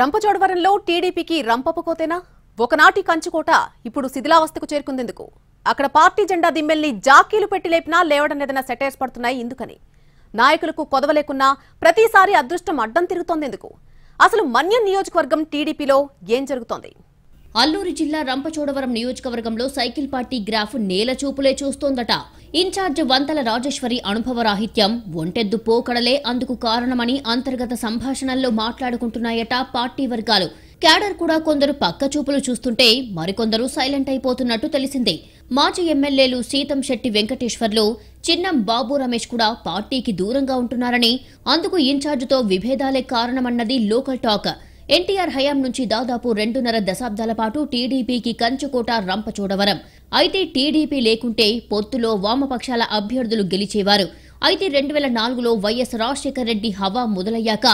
రంపచోడవరంలో టీడీపీకి రంపపకోతేనా ఒకనాటి కంచుకోట ఇప్పుడు శిథిలావస్థకు చేరుకుందెందుకు అక్కడ పార్టీ జెండా దిమ్మెల్ని జాకీలు పెట్టి లేపినా లేవడం లేదన్న సెటైర్స్ పడుతున్నాయి ఎందుకని నాయకులకు కొదవలేకున్నా ప్రతిసారి అదృష్టం అడ్డం తిరుగుతోందెందుకు అసలు మన్యం నియోజకవర్గం టీడీపీలో ఏం జరుగుతోంది అల్లూరు జిల్లా రంపచోడవరం నియోజకవర్గంలో సైకిల్ పార్టీ గ్రాఫ్ నేల చూపులే చూస్తోందట ఇన్ఛార్జ్ వంతల రాజేశ్వరి అనుభవరాహిత్యం ఒంటెద్దు పోకడలే అందుకు కారణమని అంతర్గత సంభాషణల్లో మాట్లాడుకుంటున్నాయట పార్టీ వర్గాలు క్యాడర్ కూడా కొందరు పక్క చూపులు చూస్తుంటే మరికొందరు సైలెంట్ అయిపోతున్నట్టు తెలిసింది మాజీ ఎమ్మెల్యేలు సీతం శెట్టి వెంకటేశ్వర్లు చిన్నం బాబు రమేష్ కూడా పార్టీకి దూరంగా ఉంటున్నారని అందుకు ఇన్ఛార్జితో విభేదాలే కారణమన్నది లోకల్ టాక్ ఎన్టీఆర్ హయాం నుంచి దాదాపు రెండున్నర దశాబ్దాల పాటు టీడీపీకి కంచుకోట రంపచోడవరం అయితే టీడీపీ లేకుంటే పొత్తులో వామపక్షాల అభ్యర్థులు గెలిచేవారు అయితే రెండు వేల నాలుగులో వైఎస్ రాజశేఖర రెడ్డి హవా మొదలయ్యాక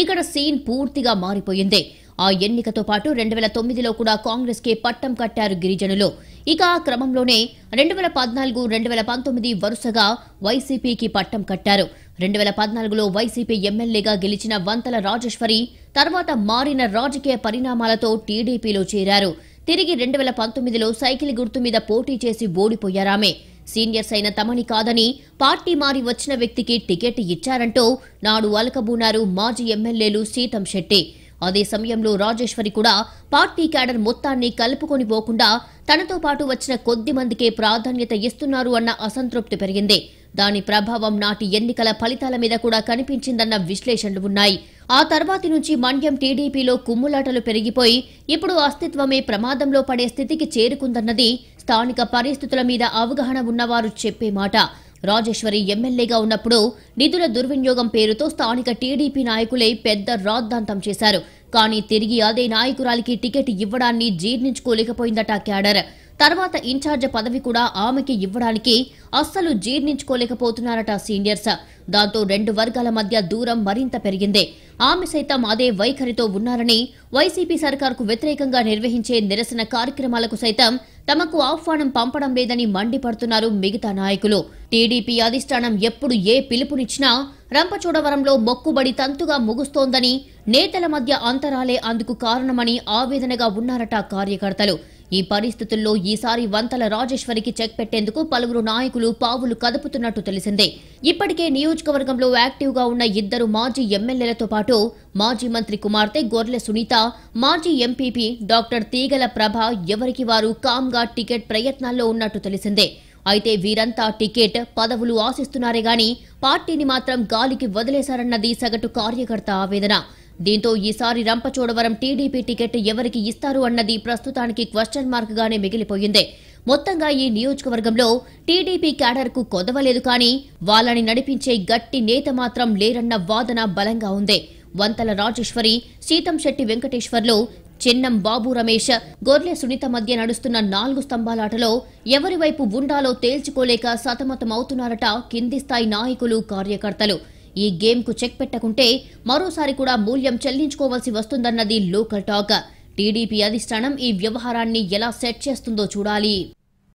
ఇక్కడ సీన్ పూర్తిగా మారిపోయింది ఆ ఎన్నికతో పాటు రెండు వేల తొమ్మిదిలో కూడా కాంగ్రెస్ కే పట్టం కట్టారు గిరిజనులు ఇక ఆ క్రమంలోనే రెండు వేల పద్నాలుగు రెండు వేల పంతొమ్మిది వరుసగా వైసీపీకి పట్టం కట్టారు రెండు వేల పద్నాలుగులో వైసీపీ ఎమ్మెల్యేగా గెలిచిన వంతల రాజేశ్వరి తర్వాత మారిన రాజకీయ పరిణామాలతో టీడీపీలో చేరారు తిరిగి రెండు వేల పంతొమ్మిదిలో సైకిల్ గుర్తు మీద పోటీ చేసి ఓడిపోయారామే సీనియర్స్ అయిన తమని కాదని పార్టీ మారి వచ్చిన వ్యక్తికి టికెట్ ఇచ్చారంటూ నాడు అలకబూనారు మాజీ ఎమ్మెల్యేలు సీతం శెట్టి అదే సమయంలో రాజేశ్వరి కూడా పార్టీ క్యాడర్ మొత్తాన్ని కలుపుకొని పోకుండా తనతో పాటు వచ్చిన కొద్ది మందికే ప్రాధాన్యత ఇస్తున్నారు అన్న అసంతృప్తి పెరిగింది దాని ప్రభావం నాటి ఎన్నికల ఫలితాల మీద కూడా కనిపించిందన్న విశ్లేషణలు ఉన్నాయి ఆ తర్వాతి నుంచి మండ్యం టీడీపీలో కుమ్ములాటలు పెరిగిపోయి ఇప్పుడు అస్తిత్వమే ప్రమాదంలో పడే స్థితికి చేరుకుందన్నది స్థానిక పరిస్థితుల మీద అవగాహన ఉన్నవారు చెప్పే మాట రాజేశ్వరి ఎమ్మెల్యేగా ఉన్నప్పుడు నిధుల దుర్వినియోగం పేరుతో స్థానిక టీడీపీ నాయకులే పెద్ద రాద్ధాంతం చేశారు కానీ తిరిగి అదే నాయకురాలికి టికెట్ ఇవ్వడాన్ని జీర్ణించుకోలేకపోయిందట క్యాడర్ తర్వాత ఇన్ఛార్జ్ పదవి కూడా ఆమెకి ఇవ్వడానికి అస్సలు జీర్ణించుకోలేకపోతున్నారట సీనియర్స్ దాంతో రెండు వర్గాల మధ్య దూరం మరింత పెరిగింది ఆమె సైతం అదే వైఖరితో ఉన్నారని వైసీపీ సర్కార్కు వ్యతిరేకంగా నిర్వహించే నిరసన కార్యక్రమాలకు సైతం తమకు ఆహ్వానం పంపడం లేదని మండిపడుతున్నారు మిగతా నాయకులు టీడీపీ అధిష్టానం ఎప్పుడు ఏ పిలుపునిచ్చినా రంపచోడవరంలో మొక్కుబడి తంతుగా ముగుస్తోందని నేతల మధ్య అంతరాలే అందుకు కారణమని ఆవేదనగా ఉన్నారట కార్యకర్తలు ఈ పరిస్థితుల్లో ఈసారి వంతల రాజేశ్వరికి చెక్ పెట్టేందుకు పలువురు నాయకులు పావులు కదుపుతున్నట్టు తెలిసిందే ఇప్పటికే నియోజకవర్గంలో యాక్టివ్గా ఉన్న ఇద్దరు మాజీ ఎమ్మెల్యేలతో పాటు మాజీ మంత్రి కుమార్తె గొర్లె సునీత మాజీ ఎంపీపీ డాక్టర్ తీగల ప్రభ ఎవరికి వారు కామ్గా టికెట్ ప్రయత్నాల్లో ఉన్నట్టు తెలిసిందే అయితే వీరంతా టికెట్ పదవులు ఆశిస్తున్నారే గాని పార్టీని మాత్రం గాలికి వదిలేశారన్నది సగటు కార్యకర్త ఆవేదన దీంతో ఈసారి రంపచోడవరం టీడీపీ టికెట్ ఎవరికి ఇస్తారు అన్నది ప్రస్తుతానికి క్వశ్చన్ మార్క్ గానే మిగిలిపోయింది మొత్తంగా ఈ నియోజకవర్గంలో టీడీపీ క్యాడర్ కు కొదవలేదు కానీ వాళ్ళని నడిపించే గట్టి నేత మాత్రం లేరన్న వాదన బలంగా ఉంది వంతల రాజేశ్వరి సీతంశెట్టి వెంకటేశ్వర్లు చిన్నం బాబు రమేష్ గొర్లె సునీత మధ్య నడుస్తున్న నాలుగు స్తంభాలాటలో ఎవరివైపు ఉండాలో తేల్చుకోలేక సతమతమవుతున్నారట కింది స్థాయి నాయకులు కార్యకర్తలు ఈ గేమ్కు చెక్ పెట్టకుంటే మరోసారి కూడా మూల్యం చెల్లించుకోవాల్సి వస్తుందన్నది లోకల్ టాక్ టీడీపీ అధిష్టానం ఈ వ్యవహారాన్ని ఎలా సెట్ చేస్తుందో చూడాలి